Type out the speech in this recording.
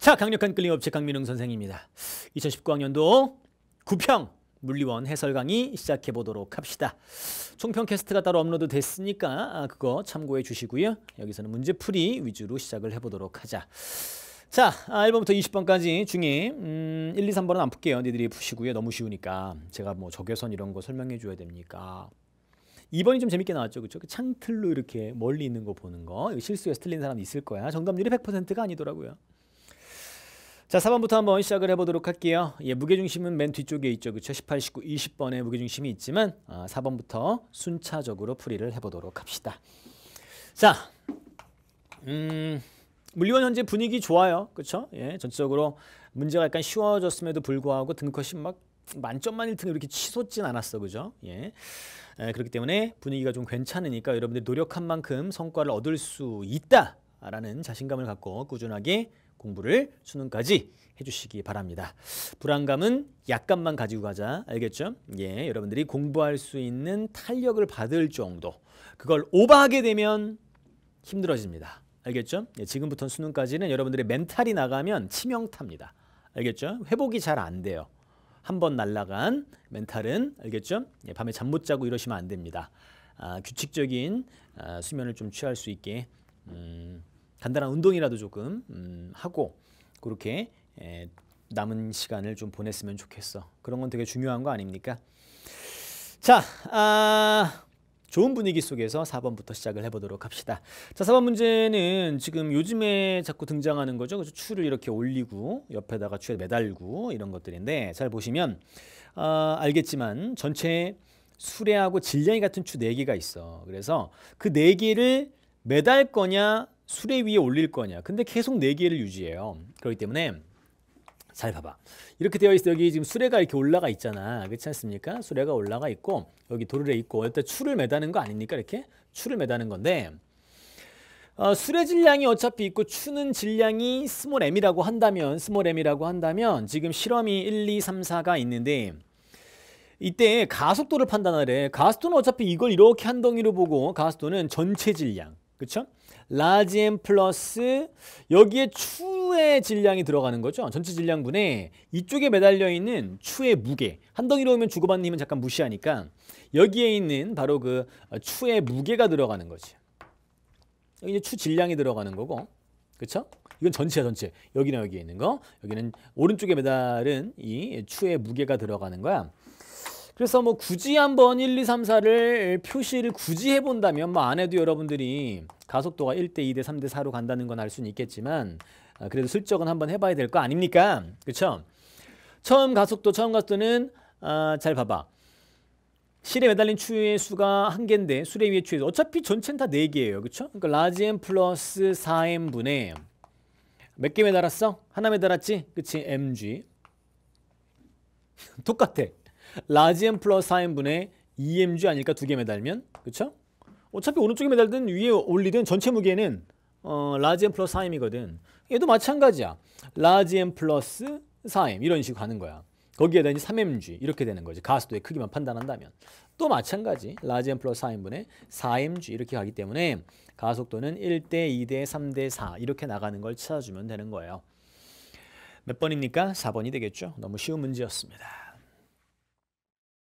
자, 강력한 끌림업체 강민웅 선생입니다. 2019학년도 9평 물리원 해설 강의 시작해 보도록 합시다. 총평 캐스트가 따로 업로드 됐으니까 아, 그거 참고해 주시고요. 여기서는 문제풀이 위주로 시작을 해보도록 하자. 자, 아, 1번부터 20번까지 중에 음, 1, 2, 3번은 안 풀게요. 니들이 푸시고요. 너무 쉬우니까. 제가 뭐 적외선 이런 거 설명해 줘야 됩니까? 2번이 좀 재밌게 나왔죠. 그렇죠? 창틀로 이렇게 멀리 있는 거 보는 거. 실수에서 틀린 사람 있을 거야. 정답률이 100%가 아니더라고요. 자, 4번부터 한번 시작을 해보도록 할게요. 예, 무게중심은 맨 뒤쪽에 있죠. 그쵸? 18, 19, 20번의 무게중심이 있지만 아, 4번부터 순차적으로 풀이를 해보도록 합시다. 자, 음, 물리원 현재 분위기 좋아요. 그쵸? 예, 전체적으로 문제가 약간 쉬워졌음에도 불구하고 등컷이 막 만점 만1등 이렇게 치솟진 않았어. 그죠? 예. 에, 그렇기 때문에 분위기가 좀 괜찮으니까 여러분들 노력한 만큼 성과를 얻을 수 있다. 라는 자신감을 갖고 꾸준하게 공부를 수능까지 해주시기 바랍니다. 불안감은 약간만 가지고 가자. 알겠죠? 예, 여러분들이 공부할 수 있는 탄력을 받을 정도. 그걸 오버하게 되면 힘들어집니다. 알겠죠? 예, 지금부터 수능까지는 여러분들의 멘탈이 나가면 치명타입니다. 알겠죠? 회복이 잘 안 돼요. 한번 날라간 멘탈은 알겠죠? 예, 밤에 잠 못 자고 이러시면 안 됩니다. 아, 규칙적인 아, 수면을 좀 취할 수 있게 음, 간단한 운동이라도 조금 음, 하고 그렇게 에, 남은 시간을 좀 보냈으면 좋겠어. 그런 건 되게 중요한 거 아닙니까? 자, 아, 좋은 분위기 속에서 4번부터 시작을 해보도록 합시다. 자, 4번 문제는 지금 요즘에 자꾸 등장하는 거죠. 그래서 추를 이렇게 올리고 옆에다가 추에 매달고 이런 것들인데 잘 보시면 어, 알겠지만 전체 수레하고 질량이 같은 추 4개가 있어. 그래서 그 4개를 매달 거냐 수레 위에 올릴 거냐. 근데 계속 4 개를 유지해요. 그렇기 때문에 잘 봐봐. 이렇게 되어 있어. 여기 지금 수레가 이렇게 올라가 있잖아. 그렇지 않습니까? 수레가 올라가 있고 여기 도르래 있고 일단 추를 매다는 거 아닙니까? 이렇게 추를 매다는 건데 어, 수레 질량이 어차피 있고 추는 질량이 스몰 m이라고 한다면 스몰 m이라고 한다면 지금 실험이 1, 2, 3, 4가 있는데 이때 가속도를 판단하래. 가속도는 어차피 이걸 이렇게 한 덩이로 보고 가속도는 전체 질량 그렇죠? l a r 플러스 여기에 추의 질량이 들어가는 거죠. 전체 질량분에 이쪽에 매달려 있는 추의 무게 한 덩이로 오면 주고받는 힘은 잠깐 무시하니까 여기에 있는 바로 그 어, 추의 무게가 들어가는 거지. 여기 이제 추 질량이 들어가는 거고 그렇죠? 이건 전체야 전체 여기는 여기에 있는 거 여기는 오른쪽에 매달은 이 추의 무게가 들어가는 거야 그래서 뭐 굳이 한번 1, 2, 3, 4를 표시를 굳이 해본다면 뭐 안 해도 여러분들이 가속도가 1대 2대 3대 4로 간다는 건 알 수는 있겠지만 아, 그래도 슬쩍은 한번 해봐야 될 거 아닙니까? 그렇죠? 처음 가속도, 처음 가속도는 아, 잘 봐봐. 실에 매달린 추의 위 수가 한 개인데 수레 위의 추위 수. 어차피 전체는 다네 개예요. 그렇죠? 그러니까 라지 m 플러스 4m 분의 몇 개 매달았어? 하나 매달았지? 그치? mg. 똑같아. 라지엠 플러스 4인분의 2mg 아닐까 두 개 매달면 그쵸? 어차피 오른쪽에 매달든 위에 올리든 전체 무게는 어, 라지엠 플러스 4m이거든 얘도 마찬가지야 라지엠 플러스 4m 이런 식으로 가는 거야 거기에다 이제 3mg 이렇게 되는 거지 가수도의 크기만 판단한다면 또 마찬가지 라지엠 플러스 4인분의 4mg 이렇게 가기 때문에 가속도는 1대 2대 3대 4 이렇게 나가는 걸 찾아주면 되는 거예요 몇 번입니까? 4번이 되겠죠 너무 쉬운 문제였습니다